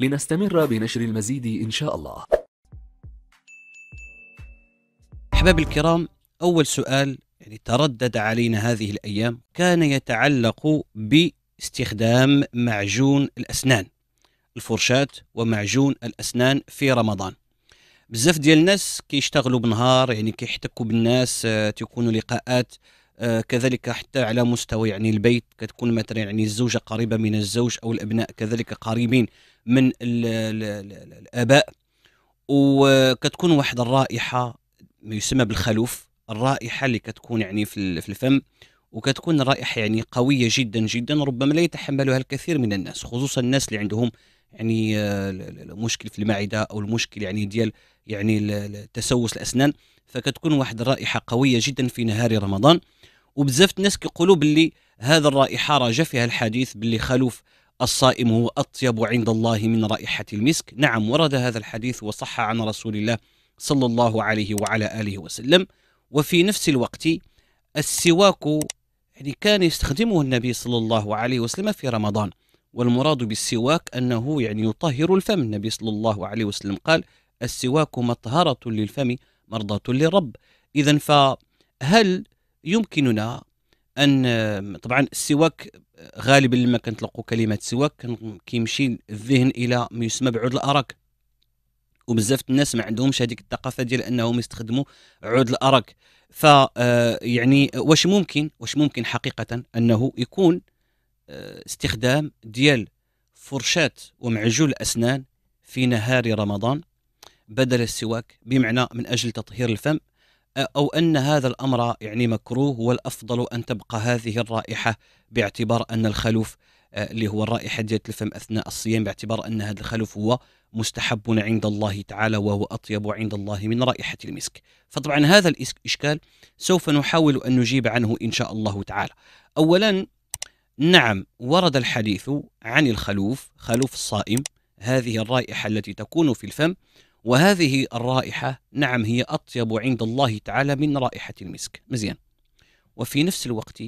لنستمر بنشر المزيد إن شاء الله أحباب الكرام أول سؤال يعني تردد علينا هذه الأيام كان يتعلق باستخدام معجون الأسنان الفرشاة ومعجون الأسنان في رمضان بزاف ديال الناس كيشتغلوا بنهار يعني كيحتكوا بالناس آه، تيكونوا لقاءات آه، كذلك حتى على مستوى يعني البيت كتكون مثلا يعني الزوجه قريبه من الزوج او الابناء كذلك قريبين من الـ الـ الـ الاباء وكتكون واحد الرائحه ما يسمى بالخلوف الرائحه اللي كتكون يعني في الفم وكتكون الرائحه يعني قويه جدا جدا ربما لا يتحملها الكثير من الناس خصوصا الناس اللي عندهم يعني آه، المشكل في المعده او المشكل يعني ديال يعني تسوس الاسنان فكتكون واحد الرائحه قويه جدا في نهار رمضان وبزاف الناس كيقولوا باللي هذا الرائحه راجع فيها الحديث باللي خلوف الصائم هو اطيب عند الله من رائحه المسك نعم ورد هذا الحديث وصح عن رسول الله صلى الله عليه وعلى اله وسلم وفي نفس الوقت السواك يعني كان يستخدمه النبي صلى الله عليه وسلم في رمضان والمراد بالسواك انه يعني يطهر الفم النبي صلى الله عليه وسلم قال السواك مطهره للفم مرضاه للرب اذا فهل يمكننا ان طبعا السواك غالبا لما كنطلقوا كلمه سواك كيمشي الذهن الى ما يسمى بعود الارك وبزاف الناس ما عندهمش هذيك الثقافه ديال انهم يستخدموا عود الارك ف آه، يعني واش ممكن واش ممكن حقيقه انه يكون آه، استخدام ديال فرشاه ومعجون الاسنان في نهار رمضان بدل السواك بمعنى من اجل تطهير الفم أو أن هذا الأمر يعني مكروه والأفضل أن تبقى هذه الرائحة باعتبار أن الخلوف آه، اللي هو الرائحة ديال الفم أثناء الصيام باعتبار أن هذا الخلوف هو مستحب عند الله تعالى وهو أطيب عند الله من رائحة المسك فطبعا هذا الإشكال سوف نحاول أن نجيب عنه إن شاء الله تعالى أولا نعم ورد الحديث عن الخلوف خلوف الصائم هذه الرائحة التي تكون في الفم وهذه الرائحة نعم هي أطيب عند الله تعالى من رائحة المسك مزيان وفي نفس الوقت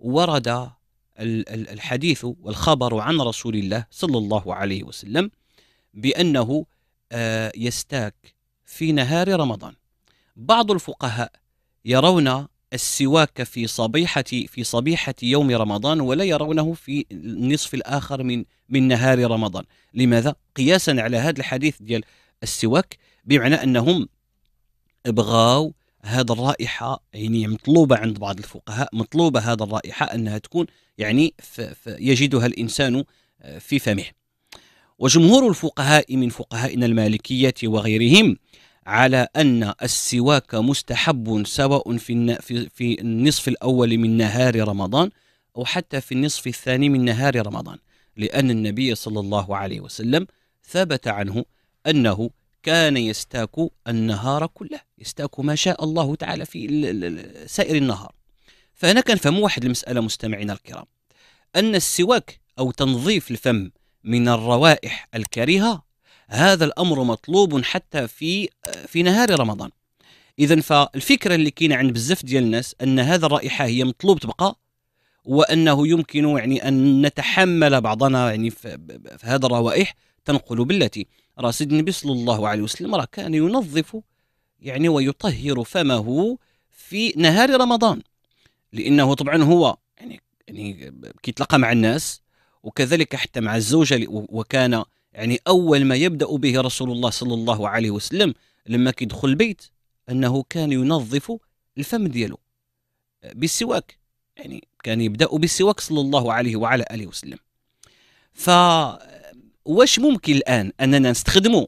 ورد الحديث والخبر عن رسول الله صلى الله عليه وسلم بأنه آه، يستاك في نهار رمضان بعض الفقهاء يرون السواك في صبيحة في صبيحة يوم رمضان ولا يرونه في النصف الآخر من من نهار رمضان لماذا؟ قياسا على هذا الحديث ديال السواك بمعنى انهم بغاو هذا الرائحة يعني مطلوبة عند بعض الفقهاء مطلوبة هذا الرائحة أنها تكون يعني يجدها الإنسان آه، في فمه وجمهور الفقهاء من فقهائنا المالكية وغيرهم على أن السواك مستحب سواء في, في النصف الأول من نهار رمضان أو حتى في النصف الثاني من نهار رمضان لأن النبي صلى الله عليه وسلم ثبت عنه أنه كان يستاك النهار كله يستاك ما شاء الله تعالى في سائر النهار فهنا كان فهم واحد المسألة مستمعينا الكرام أن السواك أو تنظيف الفم من الروائح الكريهة هذا الأمر مطلوب حتى في في نهار رمضان إذا فالفكرة اللي كاينة عند بزاف ديال الناس أن هذه الرائحة هي مطلوب تبقى وأنه يمكن يعني أن نتحمل بعضنا يعني في هذا الروائح تنقل بالتي راه سيدنا النبي صلى الله عليه وسلم راه كان ينظف يعني ويطهر فمه في نهار رمضان لانه طبعا هو يعني يعني كيتلاقى مع الناس وكذلك حتى مع الزوجه وكان يعني اول ما يبدا به رسول الله صلى الله عليه وسلم لما كيدخل البيت انه كان ينظف الفم ديالو بالسواك يعني كان يبدا بالسواك صلى الله عليه وعلى اله وسلم ف واش ممكن الان اننا نستخدموا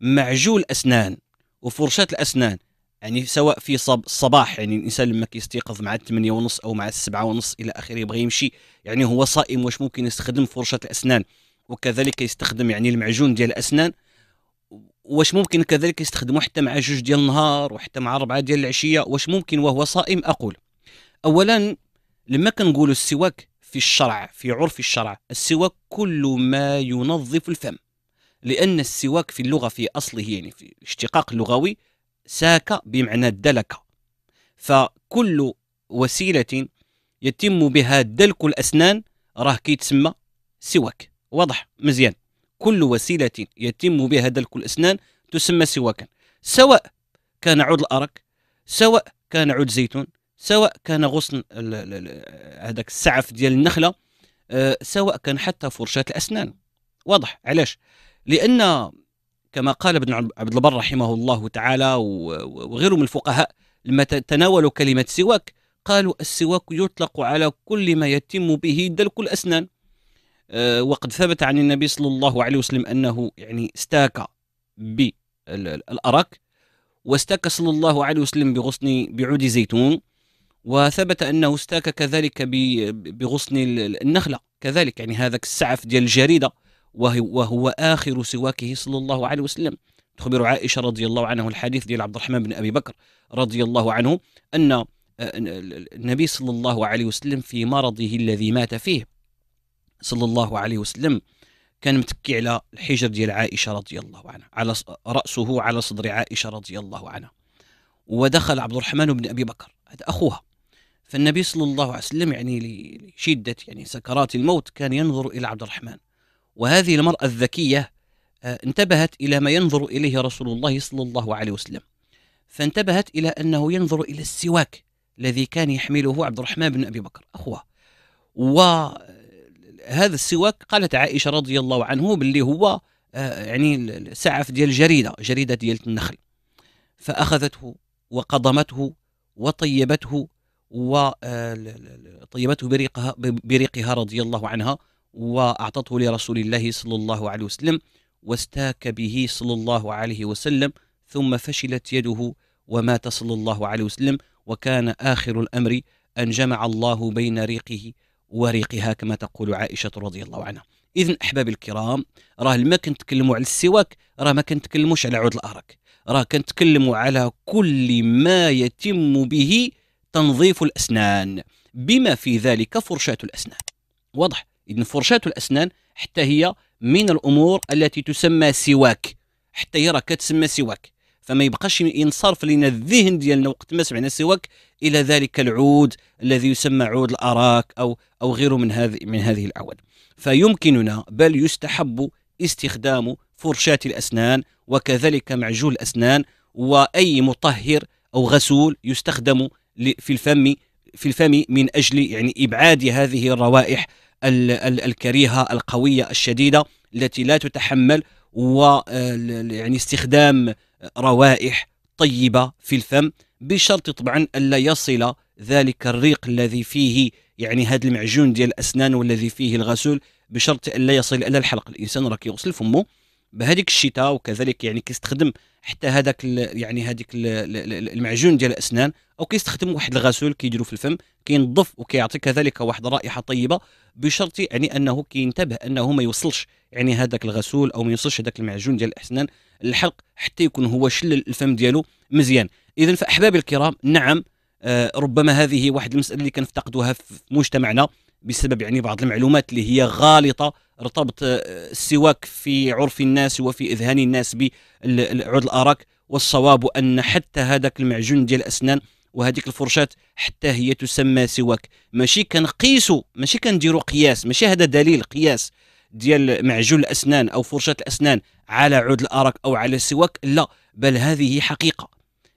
معجون اسنان وفرشاه الاسنان يعني سواء في صب الصباح يعني الانسان لما كيستيقظ مع الثمانية ونص او مع السبعة ونص الى اخره يبغى يمشي يعني هو صائم واش ممكن يستخدم فرشاه الاسنان وكذلك يستخدم يعني المعجون ديال الاسنان واش ممكن كذلك يستخدموا حتى مع جوج ديال النهار وحتى مع ربعه ديال العشيه واش ممكن وهو صائم اقول اولا لما كنقولوا السواك في الشرع في عرف الشرع السواك كل ما ينظف الفم لأن السواك في اللغة في أصله يعني في الاشتقاق اللغوي ساك بمعنى الدلكة فكل وسيلة يتم بها دلك الأسنان راه كيتسمى سواك واضح مزيان كل وسيلة يتم بها دلك الأسنان تسمى سواكا سواء كان عود الأرك سواء كان عود زيتون سواء كان غصن هذاك السعف ديال النخله آه، سواء كان حتى فرشاه الاسنان واضح علاش لان كما قال ابن عبد البر رحمه الله تعالى وغيره من الفقهاء لما تناولوا كلمه سواك قالوا السواك يطلق على كل ما يتم به دلك الاسنان آه، وقد ثبت عن النبي صلى الله عليه وسلم انه يعني استاك بالارك واستاك صلى الله عليه وسلم بغصن بعود زيتون وثبت انه استاك كذلك بغصن النخله كذلك يعني هذاك السعف ديال الجريده وهو اخر سواكه صلى الله عليه وسلم تخبر عائشه رضي الله عنه الحديث ديال عبد الرحمن بن ابي بكر رضي الله عنه ان النبي صلى الله عليه وسلم في مرضه الذي مات فيه صلى الله عليه وسلم كان متكي على الحجر ديال عائشه رضي الله عنها على راسه على صدر عائشه رضي الله عنها ودخل عبد الرحمن بن ابي بكر هذا اخوها فالنبي صلى الله عليه وسلم يعني لشدة يعني سكرات الموت كان ينظر إلى عبد الرحمن وهذه المرأة الذكية آه، انتبهت إلى ما ينظر إليه رسول الله صلى الله عليه وسلم فانتبهت إلى أنه ينظر إلى السواك الذي كان يحمله عبد الرحمن بن أبي بكر أخوه وهذا آه، السواك قالت عائشة رضي الله عنه باللي هو آه، يعني السعف ديال الجريدة جريدة ديال النخل فأخذته وقضمته وطيبته وطيبته آه، بريقها, بريقها رضي الله عنها وأعطته لرسول الله صلى الله عليه وسلم واستاك به صلى الله عليه وسلم ثم فشلت يده ومات صلى الله عليه وسلم وكان آخر الأمر أن جمع الله بين ريقه وريقها كما تقول عائشة رضي الله عنها إذا أحباب الكرام راه ما كنتكلموا على السواك راه ما كنتكلموش على عود الأرك راه كنتكلموا على كل ما يتم به تنظيف الأسنان بما في ذلك فرشاة الأسنان واضح إذن فرشاة الأسنان حتى هي من الأمور التي تسمى سواك حتى هي راك كتسمى سواك فما يبقاش ينصرف لنا الذهن ديالنا وقت ما سمعنا سواك الى ذلك العود الذي يسمى عود الاراك او او غيره من هذه من هذه الاعواد فيمكننا بل يستحب استخدام فرشاة الاسنان وكذلك معجون الاسنان واي مطهر او غسول يستخدم في الفم في الفم من أجل يعني إبعاد هذه الروائح الكريهة القوية الشديدة التي لا تتحمل و يعني استخدام روائح طيبة في الفم بشرط طبعا ألا يصل ذلك الريق الذي فيه يعني هذا المعجون ديال الأسنان والذي فيه الغسول بشرط ألا يصل إلى الحلق الإنسان راه كيغسل فمه بهذيك الشتاء وكذلك يعني كيستخدم حتى هذاك يعني هذيك المعجون ديال الاسنان او كيستخدم واحد الغسول كيديرو في الفم كينظف وكيعطي كذلك واحد رائحه طيبه بشرط يعني انه كينتبه انه ما يوصلش يعني هذاك الغسول او ما يوصلش هذاك المعجون ديال الاسنان للحلق حتى يكون هو شلل الفم ديالو مزيان اذا فاحبابي الكرام نعم آه، ربما هذه واحد المساله اللي كنفتقدوها في مجتمعنا بسبب يعني بعض المعلومات اللي هي غالطه ارتبط آه، السواك في عرف الناس وفي اذهان الناس بالعود الاراك والصواب ان حتى هذاك المعجون ديال الاسنان وهذيك الفرشات حتى هي تسمى سواك ماشي كنقيسوا ماشي كنديروا قياس ماشي هذا دليل قياس ديال معجون الاسنان او فرشاه الاسنان على عود الاراك او على السواك لا بل هذه حقيقه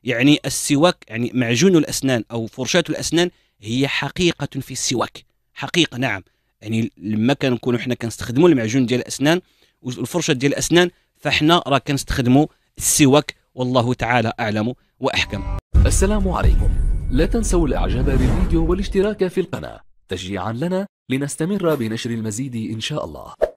يعني السواك يعني معجون الاسنان او فرشاه الاسنان هي حقيقه في السواك حقيقه نعم يعني لما كنكونوا حنا كنستخدموا المعجون ديال الاسنان والفرشه ديال الاسنان فحنا راه كنستخدموا السواك والله تعالى اعلم واحكم السلام عليكم لا تنسوا الاعجاب بالفيديو والاشتراك في القناه تشجيعا لنا لنستمر بنشر المزيد ان شاء الله